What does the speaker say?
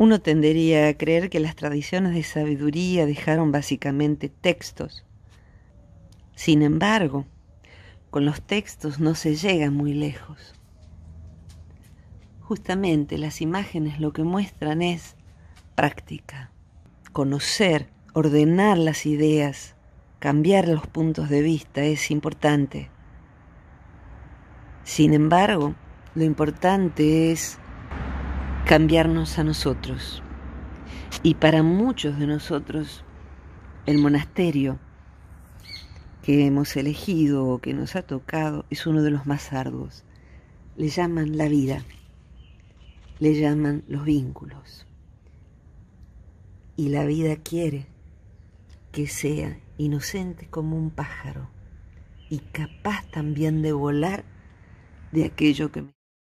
Uno tendería a creer que las tradiciones de sabiduría dejaron básicamente textos. Sin embargo, con los textos no se llega muy lejos. Justamente las imágenes lo que muestran es práctica, conocer, ordenar las ideas, cambiar los puntos de vista es importante. Sin embargo, lo importante es cambiarnos a nosotros. Y para muchos de nosotros, el monasterio que hemos elegido o que nos ha tocado es uno de los más arduos. Le llaman la vida, le llaman los vínculos. Y la vida quiere que sea inocente como un pájaro y capaz también de volar de aquello que me...